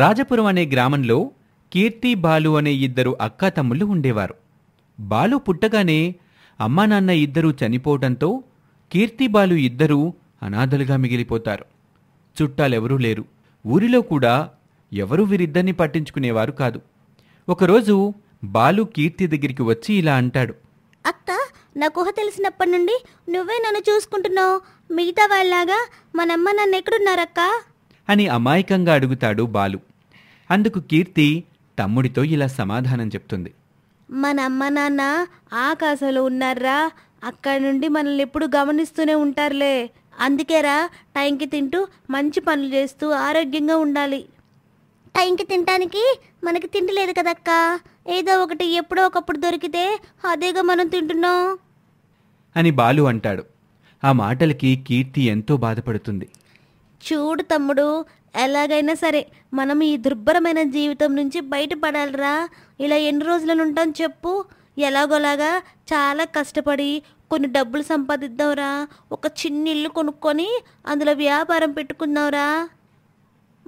రాజపురం అనే గ్రామంలో కీర్తి బాలు అనే ఇద్దరు అక్కాతమ్ముళ్ళు ఉండేవారు బాలు పుట్టగానే అమ్మా నాన్న ఇద్దరూ చనిపోవడంతో కీర్తి బాలు ఇద్దరూ అనాథలుగా మిగిలిపోతారు చుట్టాలెవరూ లేరు ఊరిలో కూడా ఎవరూ వీరిద్దరిని పట్టించుకునేవారు కాదు ఒకరోజు బాలు కీర్తి దగ్గరికి వచ్చి ఇలా అంటాడు అత్త నా ఊహ తెలిసినప్పటి నుండి నువ్వే నన్ను చూసుకుంటున్నావు మిగతా వాళ్ళలాగా మనమ్మ నన్ను ఎక్కడున్నారక్కా అని అమాయకంగా అడుగుతాడు బాలు అందుకు కీర్తి తమ్ముడితో ఇలా సమాధానం చెప్తుంది మన అమ్మ నాన్న ఆకాశంలో ఉన్నారా అక్కడ నుండి మనల్ని ఎప్పుడు గమనిస్తూనే ఉంటారులే అందుకేరా టైంకి తింటూ మంచి పనులు చేస్తూ ఆరోగ్యంగా ఉండాలి టైంకి తినటానికి మనకి తిండి లేదు కదక్క ఏదో ఒకటి ఎప్పుడో ఒకప్పుడు దొరికితే అదేగా మనం తింటున్నాం అని బాలు అంటాడు ఆ మాటలకి కీర్తి ఎంతో బాధపడుతుంది చూడు తమ్ముడు ఎలాగైనా సరే మనం ఈ దుర్భరమైన జీవితం నుంచి బయటపడాలిరా ఇలా ఎన్ని రోజులను ఉంటాం చెప్పు ఎలాగోలాగా చాలా కష్టపడి కొన్ని డబ్బులు సంపాదిద్దాంరా ఒక చిన్న ఇల్లు కొనుక్కొని అందులో వ్యాపారం పెట్టుకుందాంరా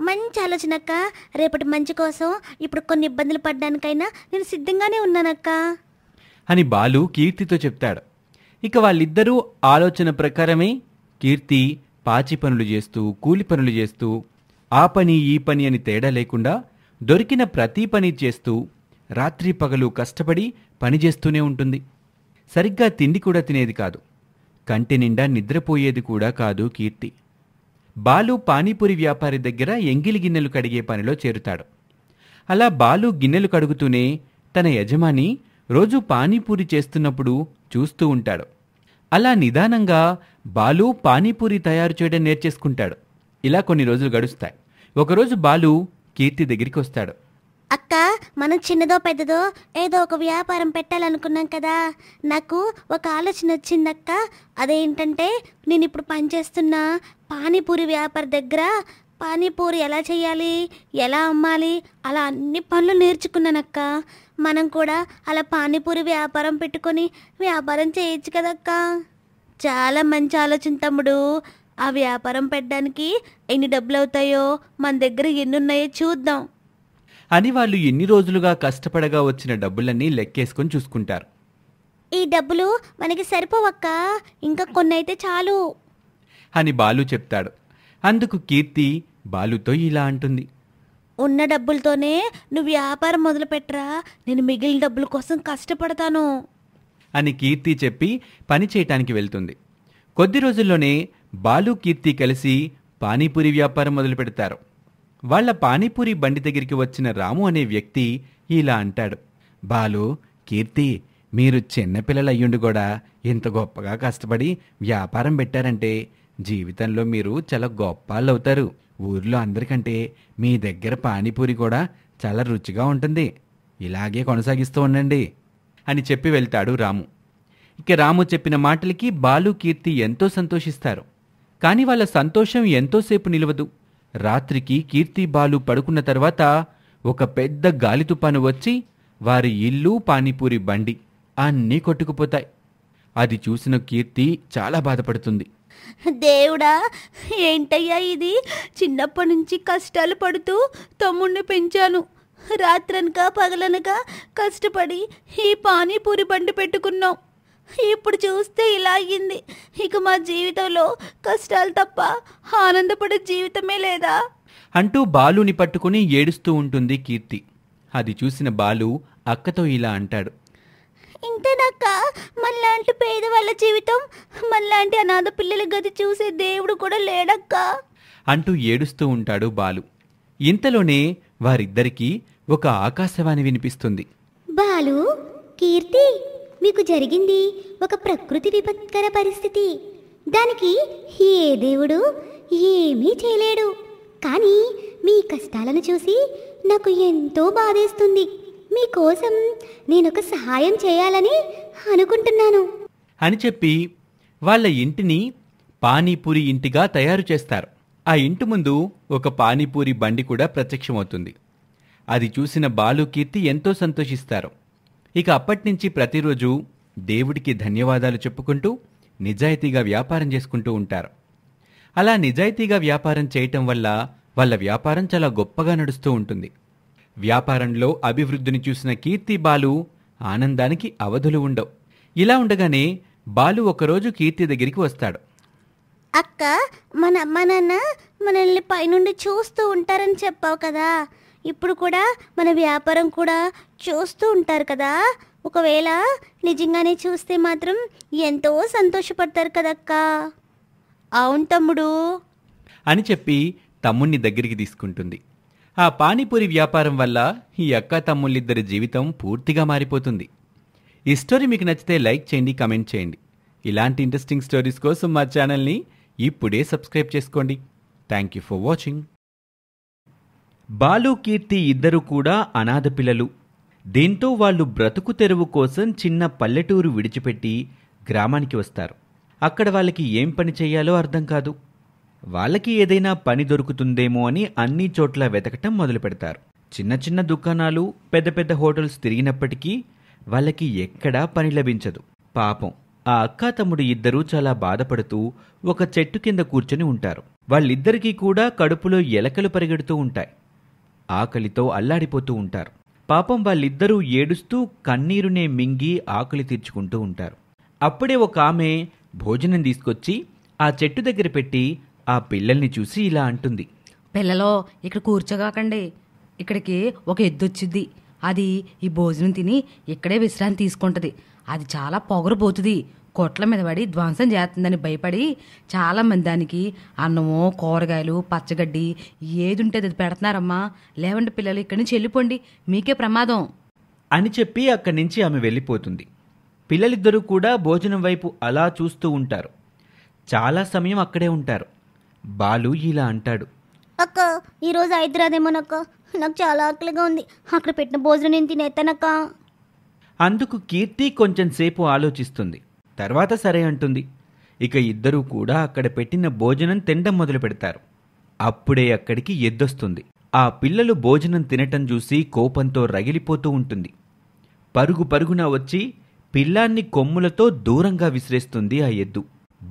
మంచి ఆలోచనక్క రేపటి మంచి కోసం ఇప్పుడు కొన్ని ఇబ్బందులు పడ్డానికైనా నేను సిద్ధంగానే ఉన్నానక్క అని బాలు కీర్తితో చెప్తాడు ఇక వాళ్ళిద్దరూ ఆలోచన ప్రకారమే కీర్తి పాచి పనులు చేస్తూ కూలి పనులు చేస్తూ ఆ పని ఈ పని అని తేడా లేకుండా దొరికిన ప్రతి పని చేస్తూ రాత్రి పగలు కష్టపడి పనిచేస్తూనే ఉంటుంది సరిగ్గా తిండి కూడా తినేది కాదు కంటి నిండా నిద్రపోయేది కూడా కాదు కీర్తి బాలు పానీపూరి వ్యాపారి దగ్గర ఎంగిలి గిన్నెలు కడిగే పనిలో చేరుతాడు అలా బాలు గిన్నెలు కడుగుతూనే తన యజమాని రోజు పానీపూరి చేస్తున్నప్పుడు చూస్తూ ఉంటాడు అలా నిదానంగా బాలు పానీపూరి తయారు చేయడం నేర్చేసుకుంటాడు ఇలా కొన్ని రోజులు గడుస్తాయి ఒకరోజు బాలు కీర్తి దగ్గరికి వస్తాడు అక్క మనం చిన్నదో పెద్దదో ఏదో ఒక వ్యాపారం పెట్టాలనుకున్నాం కదా నాకు ఒక ఆలోచన వచ్చిందక్క అదేంటంటే నేను ఇప్పుడు పనిచేస్తున్న పానీపూరి వ్యాపారి దగ్గర పానీపూరి ఎలా చేయాలి ఎలా అమ్మాలి అలా అన్ని పనులు నేర్చుకున్నానక్క మనం కూడా అలా పానీపూరి వ్యాపారం పెట్టుకొని వ్యాపారం చేయొచ్చు కదక్క చాలా మంచి ఆలోచన తమ్ముడు ఆ వ్యాపారం పెట్టడానికి ఎన్ని డబ్బులు అవుతాయో మన దగ్గర ఎన్ని ఉన్నాయో చూద్దాం అని వాళ్ళు ఎన్ని రోజులుగా కష్టపడగా వచ్చిన డబ్బులన్నీ లెక్కేసుకొని చూసుకుంటారు ఈ డబ్బులు మనకి సరిపోవక్క ఇంకా కొన్ని అయితే చాలు అని బాలు చెప్తాడు అందుకు కీర్తి బాలుతో ఇలా అంటుంది ఉన్న డబ్బులతోనే నువ్వు వ్యాపారం మొదలుపెట్టరా నేను మిగిలిన డబ్బుల కోసం కష్టపడతాను అని కీర్తి చెప్పి పని చేయటానికి వెళ్తుంది కొద్ది రోజుల్లోనే బాలు కీర్తి కలిసి పానీపూరి వ్యాపారం మొదలు పెడతారు వాళ్ల పానీపూరి బండి దగ్గరికి వచ్చిన రాము అనే వ్యక్తి ఇలా అంటాడు బాలు కీర్తి మీరు చిన్నపిల్లలయ్యుండి కూడా ఇంత గొప్పగా కష్టపడి వ్యాపారం పెట్టారంటే జీవితంలో మీరు చాలా గొప్పాళ్ళు అవుతారు ఊర్లో అందరికంటే మీ దగ్గర పానీపూరి కూడా చాలా రుచిగా ఉంటుంది ఇలాగే కొనసాగిస్తూ ఉండండి అని చెప్పి వెళ్తాడు రాము ఇక రాము చెప్పిన మాటలకి బాలు కీర్తి ఎంతో సంతోషిస్తారు కానీ వాళ్ళ సంతోషం ఎంతోసేపు నిలవదు రాత్రికి కీర్తి బాలు పడుకున్న తర్వాత ఒక పెద్ద గాలి తుపాను వచ్చి వారి ఇల్లు పానీపూరి బండి అన్నీ కొట్టుకుపోతాయి అది చూసిన కీర్తి చాలా బాధపడుతుంది దేవుడా ఏంటయ్యా ఇది చిన్నప్పటి నుంచి కష్టాలు పడుతూ తమ్ముడిని పెంచాను రాత్రనక పగలనక కష్టపడి ఈ పానీపూరి బండి పెట్టుకున్నాం ఇప్పుడు చూస్తే ఇలా అయ్యింది ఇక మా జీవితంలో కష్టాలు తప్ప ఆనందపడే జీవితమే లేదా అంటూ బాలుని పట్టుకుని ఏడుస్తూ ఉంటుంది కీర్తి అది చూసిన బాలు అక్కతో ఇలా అంటాడు ఇంతేనక్క మనలాంటి పేదవాళ్ళ జీవితం మనలాంటి అనాథ పిల్లల గది చూసే దేవుడు కూడా లేడక్క అంటూ ఏడుస్తూ ఉంటాడు బాలు ఇంతలోనే వారిద్దరికీ ఒక ఆకాశవాణి వినిపిస్తుంది బాలు కీర్తి మీకు జరిగింది ఒక ప్రకృతి విపత్కర పరిస్థితి దానికి ఏ దేవుడు ఏమీ చేయలేడు కానీ మీ కష్టాలను చూసి నాకు ఎంతో బాధేస్తుంది మీకోసం నేనొక సహాయం చేయాలని అనుకుంటున్నాను అని చెప్పి వాళ్ళ ఇంటిని పానీపూరి ఇంటిగా తయారు చేస్తారు ఆ ఇంటి ముందు ఒక పానీపూరి బండి కూడా ప్రత్యక్షమవుతుంది అది చూసిన బాలుకీర్తి ఎంతో సంతోషిస్తారు ఇక అప్పటినుంచి ప్రతిరోజు దేవుడికి ధన్యవాదాలు చెప్పుకుంటూ నిజాయితీగా వ్యాపారం చేసుకుంటూ ఉంటారు అలా నిజాయితీగా వ్యాపారం చేయటం వల్ల వాళ్ళ వ్యాపారం చాలా గొప్పగా నడుస్తూ ఉంటుంది వ్యాపారంలో అభివృద్ధిని చూసిన కీర్తి బాలు ఆనందానికి అవధులు ఉండవు ఇలా ఉండగానే బాలు ఒకరోజు కీర్తి దగ్గరికి వస్తాడు అక్క మన అమ్మ నాన్న మనల్ని పైనుండి చూస్తూ ఉంటారని చెప్పావు కదా ఇప్పుడు కూడా మన వ్యాపారం కూడా చూస్తూ ఉంటారు కదా ఒకవేళ నిజంగానే చూస్తే మాత్రం ఎంతో సంతోషపడతారు కదక్క అవును తమ్ముడు అని చెప్పి తమ్ముణ్ణి దగ్గరికి తీసుకుంటుంది ఆ పానీపూరి వ్యాపారం వల్ల ఈ అక్క తమ్ముళ్ళిద్దరి జీవితం పూర్తిగా మారిపోతుంది ఈ స్టోరీ మీకు నచ్చితే లైక్ చేయండి కమెంట్ చేయండి ఇలాంటి ఇంట్రెస్టింగ్ స్టోరీస్ కోసం మా ఛానల్ని ఇప్పుడే సబ్స్క్రైబ్ చేసుకోండి thank you for watching Balu Keerthi ఇద్దరు కూడా అనాథ పిల్లలు దీంతో వాళ్ళు బ్రతుకు తెరువు కోసం చిన్న పల్లెటూరు విడిచిపెట్టి గ్రామానికి వస్తారు అక్కడ వాళ్ళకి ఏం పని చేయాలో అర్థం కాదు వాళ్ళకి ఏదైనా పని దొరుకుతుందేమో అని అన్ని చోట్ల వెతకటం మొదలు పెడతారు చిన్న చిన్న దుకాణాలు పెద్ద పెద్ద హోటల్స్ తిరిగినప్పటికీ వాళ్ళకి ఎక్కడా పని లభించదు పాపం ఆ అక్కా తమ్ముడు ఇద్దరూ చాలా బాధపడుతూ ఒక చెట్టు కింద కూర్చొని ఉంటారు వాళ్ళిద్దరికీ కూడా కడుపులో ఎలకలు పరిగెడుతూ ఉంటాయి ఆకలితో అల్లాడిపోతూ ఉంటారు పాపం వాళ్ళిద్దరూ ఏడుస్తూ కన్నీరునే మింగి ఆకలి తీర్చుకుంటూ ఉంటారు అప్పుడే ఒక ఆమె భోజనం తీసుకొచ్చి ఆ చెట్టు దగ్గర పెట్టి ఆ పిల్లల్ని చూసి ఇలా అంటుంది పిల్లలో ఇక్కడ కూర్చోగాకండి ఇక్కడికి ఒక ఎద్దు వచ్చిద్ది అది ఈ భోజనం తిని ఇక్కడే విశ్రాంతి తీసుకుంటుంది అది చాలా పోతుంది కొట్ల మీద పడి ధ్వంసం చేస్తుందని భయపడి చాలామంది దానికి అన్నము కూరగాయలు పచ్చగడ్డి ఏది ఉంటే అది పెడుతున్నారమ్మా లేవండి పిల్లలు ఇక్కడి నుంచి వెళ్ళిపోండి మీకే ప్రమాదం అని చెప్పి అక్కడి నుంచి ఆమె వెళ్ళిపోతుంది పిల్లలిద్దరూ కూడా భోజనం వైపు అలా చూస్తూ ఉంటారు చాలా సమయం అక్కడే ఉంటారు బాలు ఇలా అంటాడు అక్క ఈరోజు హైదరాబాద్ ఏమోనక్క నాకు చాలా ఆకలిగా ఉంది అక్కడ పెట్టిన భోజనం నేను తినేస్తానక్క అందుకు కీర్తి కొంచెం సేపు ఆలోచిస్తుంది తర్వాత సరే అంటుంది ఇక ఇద్దరూ కూడా అక్కడ పెట్టిన భోజనం తినడం మొదలు పెడతారు అప్పుడే అక్కడికి ఎద్దొస్తుంది ఆ పిల్లలు భోజనం తినటం చూసి కోపంతో రగిలిపోతూ ఉంటుంది పరుగు పరుగున వచ్చి పిల్లాన్ని కొమ్ములతో దూరంగా విసిరేస్తుంది ఆ ఎద్దు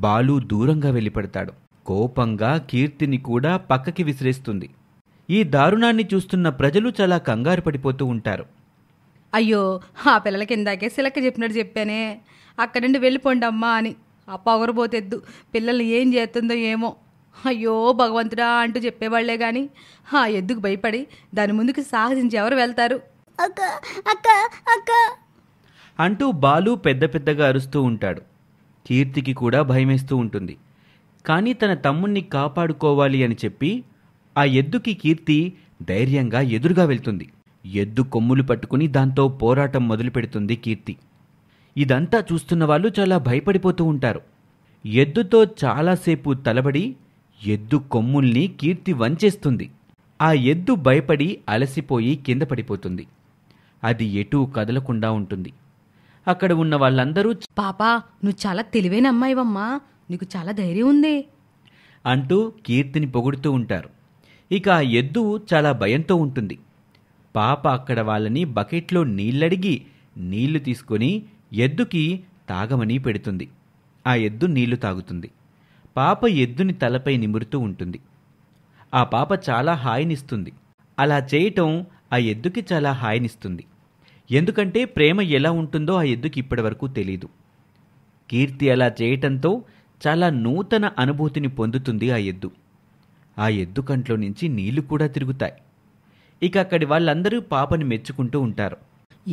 బాలు దూరంగా వెళ్ళిపడతాడు కోపంగా కీర్తిని కూడా పక్కకి విసిరేస్తుంది ఈ దారుణాన్ని చూస్తున్న ప్రజలు చాలా కంగారు పడిపోతూ ఉంటారు అయ్యో ఆ పిల్లలకి ఇందాకే సిలక చెప్పినట్టు చెప్పానే అక్కడి నుండి వెళ్ళిపోండి అమ్మా అని ఆ పొగరబోతెద్దు పిల్లలు ఏం చేస్తుందో ఏమో అయ్యో భగవంతుడా అంటూ చెప్పేవాళ్లే కానీ ఆ ఎద్దుకు భయపడి దాని ముందుకు సాహసించి ఎవరు వెళ్తారు అంటూ బాలు పెద్ద పెద్దగా అరుస్తూ ఉంటాడు కీర్తికి కూడా భయమేస్తూ ఉంటుంది కానీ తన తమ్ముణ్ణి కాపాడుకోవాలి అని చెప్పి ఆ ఎద్దుకి కీర్తి ధైర్యంగా ఎదురుగా వెళ్తుంది ఎద్దు కొమ్ములు పట్టుకుని దాంతో పోరాటం మొదలు కీర్తి ఇదంతా చూస్తున్న వాళ్ళు చాలా భయపడిపోతూ ఉంటారు ఎద్దుతో చాలాసేపు తలబడి ఎద్దు కొమ్ముల్ని కీర్తి వంచేస్తుంది ఆ ఎద్దు భయపడి అలసిపోయి కింద పడిపోతుంది అది ఎటూ కదలకుండా ఉంటుంది అక్కడ ఉన్న వాళ్ళందరూ పాపా నువ్వు చాలా తెలివైన అమ్మాయివమ్మా నీకు చాలా ధైర్యం ఉంది అంటూ కీర్తిని పొగుడుతూ ఉంటారు ఇక ఆ ఎద్దు చాలా భయంతో ఉంటుంది పాప అక్కడ వాళ్ళని బకెట్లో నీళ్ళడిగి నీళ్లు తీసుకొని ఎద్దుకి తాగమని పెడుతుంది ఆ ఎద్దు నీళ్లు తాగుతుంది పాప ఎద్దుని తలపై నిమురుతూ ఉంటుంది ఆ పాప చాలా హాయినిస్తుంది అలా చేయటం ఆ ఎద్దుకి చాలా హాయినిస్తుంది ఎందుకంటే ప్రేమ ఎలా ఉంటుందో ఆ ఎద్దుకి ఇప్పటివరకు తెలీదు కీర్తి అలా చేయటంతో చాలా నూతన అనుభూతిని పొందుతుంది ఆ ఎద్దు ఆ ఎద్దు కంట్లో నుంచి నీళ్లు కూడా తిరుగుతాయి ఇక అక్కడి వాళ్ళందరూ పాపని మెచ్చుకుంటూ ఉంటారు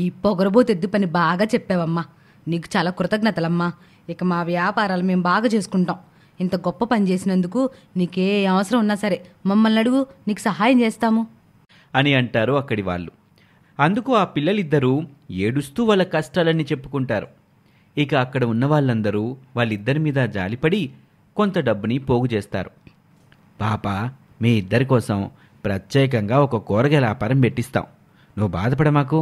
ఈ పొగరబోతు ఎద్దు పని బాగా చెప్పావమ్మా నీకు చాలా కృతజ్ఞతలమ్మా ఇక మా వ్యాపారాలు మేము బాగా చేసుకుంటాం ఇంత గొప్ప పని చేసినందుకు నీకే అవసరం ఉన్నా సరే మమ్మల్ని అడుగు నీకు సహాయం చేస్తాము అని అంటారు అక్కడి వాళ్ళు అందుకు ఆ పిల్లలిద్దరూ ఏడుస్తూ వాళ్ళ కష్టాలన్నీ చెప్పుకుంటారు ఇక అక్కడ ఉన్న వాళ్ళందరూ వాళ్ళిద్దరి మీద జాలిపడి కొంత డబ్బుని పోగు చేస్తారు పాప మీ ఇద్దరి కోసం ప్రత్యేకంగా ఒక కూరగాయల వ్యాపారం పెట్టిస్తాం నువ్వు బాధపడమాకు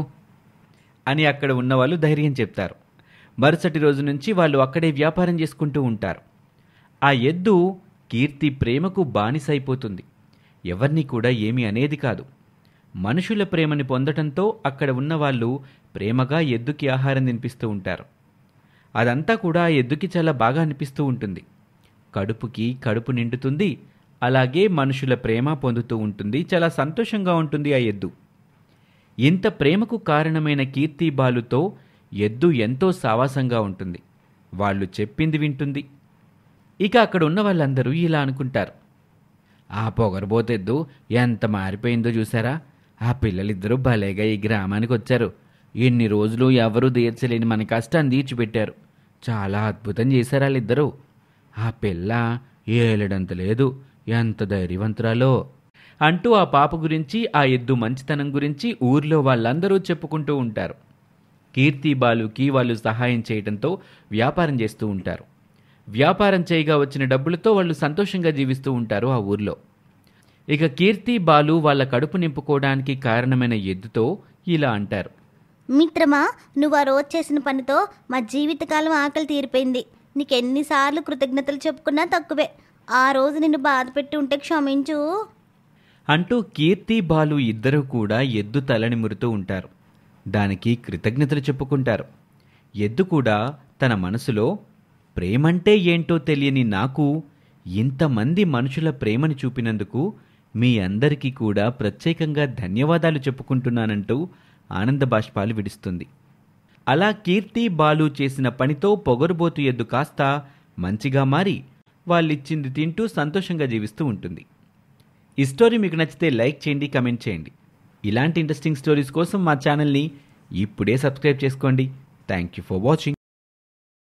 అని అక్కడ ఉన్నవాళ్ళు ధైర్యం చెప్తారు మరుసటి రోజు నుంచి వాళ్ళు అక్కడే వ్యాపారం చేసుకుంటూ ఉంటారు ఆ ఎద్దు కీర్తి ప్రేమకు బానిసైపోతుంది ఎవరిని కూడా ఏమీ అనేది కాదు మనుషుల ప్రేమని పొందటంతో అక్కడ ఉన్నవాళ్ళు ప్రేమగా ఎద్దుకి ఆహారం తినిపిస్తూ ఉంటారు అదంతా కూడా ఎద్దుకి చాలా బాగా అనిపిస్తూ ఉంటుంది కడుపుకి కడుపు నిండుతుంది అలాగే మనుషుల ప్రేమ పొందుతూ ఉంటుంది చాలా సంతోషంగా ఉంటుంది ఆ ఎద్దు ఇంత ప్రేమకు కారణమైన కీర్తిబాలుతో ఎద్దు ఎంతో సావాసంగా ఉంటుంది వాళ్ళు చెప్పింది వింటుంది ఇక అక్కడ ఉన్న వాళ్ళందరూ ఇలా అనుకుంటారు ఆ పొగరబోతెద్దు ఎంత మారిపోయిందో చూసారా ఆ పిల్లలిద్దరూ భలేగా ఈ గ్రామానికి వచ్చారు ఎన్ని రోజులు ఎవరూ తీర్చలేని మన కష్టాన్ని తీర్చిపెట్టారు చాలా అద్భుతం చేశారు వాళ్ళిద్దరూ ఆ పిల్ల ఏలడంత లేదు ఎంత ధైర్యవంతురాలో అంటూ ఆ పాప గురించి ఆ ఎద్దు మంచితనం గురించి ఊర్లో వాళ్ళందరూ చెప్పుకుంటూ ఉంటారు కీర్తి బాలుకి వాళ్ళు సహాయం చేయడంతో వ్యాపారం చేస్తూ ఉంటారు వ్యాపారం చేయగా వచ్చిన డబ్బులతో వాళ్ళు సంతోషంగా జీవిస్తూ ఉంటారు ఆ ఊర్లో ఇక కీర్తి బాలు వాళ్ళ కడుపు నింపుకోవడానికి కారణమైన ఎద్దుతో ఇలా అంటారు మిత్రమా నువ్వు ఆ రోజు చేసిన పనితో మా జీవితకాలం ఆకలి తీరిపోయింది నీకెన్నిసార్లు కృతజ్ఞతలు చెప్పుకున్నా తక్కువే ఆ రోజు నిన్ను బాధ పెట్టి ఉంటే క్షమించు అంటూ కీర్తి బాలు ఇద్దరు కూడా ఎద్దు మురుతూ ఉంటారు దానికి కృతజ్ఞతలు చెప్పుకుంటారు ఎద్దు కూడా తన మనసులో ప్రేమంటే ఏంటో తెలియని నాకు ఇంతమంది మనుషుల ప్రేమను చూపినందుకు మీ అందరికీ కూడా ప్రత్యేకంగా ధన్యవాదాలు చెప్పుకుంటున్నానంటూ ఆనంద బాష్పాలు విడుస్తుంది అలా కీర్తి బాలు చేసిన పనితో పొగరుబోతు ఎద్దు కాస్త మంచిగా మారి వాళ్ళిచ్చింది తింటూ సంతోషంగా జీవిస్తూ ఉంటుంది ఈ స్టోరీ మీకు నచ్చితే లైక్ చేయండి కమెంట్ చేయండి ఇలాంటి ఇంట్రెస్టింగ్ స్టోరీస్ కోసం మా ఛానల్ని ఇప్పుడే సబ్స్క్రైబ్ చేసుకోండి థ్యాంక్ యూ ఫర్ వాచింగ్